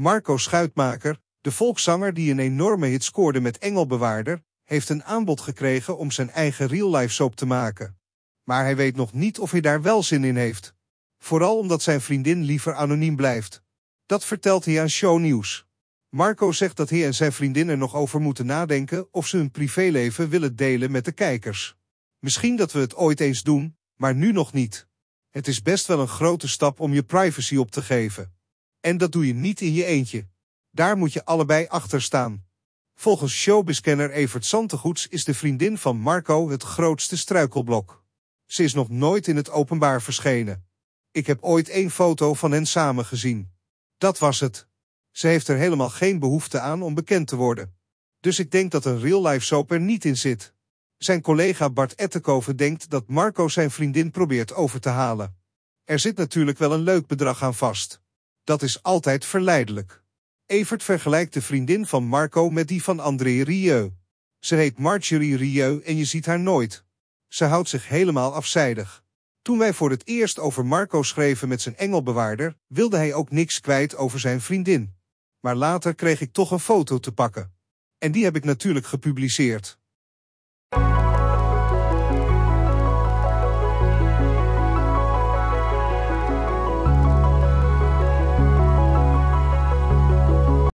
Marco Schuitmaker, de volkszanger die een enorme hit scoorde met Engelbewaarder, heeft een aanbod gekregen om zijn eigen real-life soap te maken. Maar hij weet nog niet of hij daar wel zin in heeft. Vooral omdat zijn vriendin liever anoniem blijft. Dat vertelt hij aan Show Nieuws. Marco zegt dat hij en zijn vriendin er nog over moeten nadenken of ze hun privéleven willen delen met de kijkers. Misschien dat we het ooit eens doen, maar nu nog niet. Het is best wel een grote stap om je privacy op te geven. En dat doe je niet in je eentje. Daar moet je allebei achter staan. Volgens showbiscanner Evert Santegoets is de vriendin van Marco het grootste struikelblok. Ze is nog nooit in het openbaar verschenen. Ik heb ooit één foto van hen samen gezien. Dat was het. Ze heeft er helemaal geen behoefte aan om bekend te worden. Dus ik denk dat een real-life soap er niet in zit. Zijn collega Bart Ettenkoven denkt dat Marco zijn vriendin probeert over te halen. Er zit natuurlijk wel een leuk bedrag aan vast dat is altijd verleidelijk. Evert vergelijkt de vriendin van Marco met die van André Rieu. Ze heet Marjorie Rieu en je ziet haar nooit. Ze houdt zich helemaal afzijdig. Toen wij voor het eerst over Marco schreven met zijn engelbewaarder, wilde hij ook niks kwijt over zijn vriendin. Maar later kreeg ik toch een foto te pakken. En die heb ik natuurlijk gepubliceerd.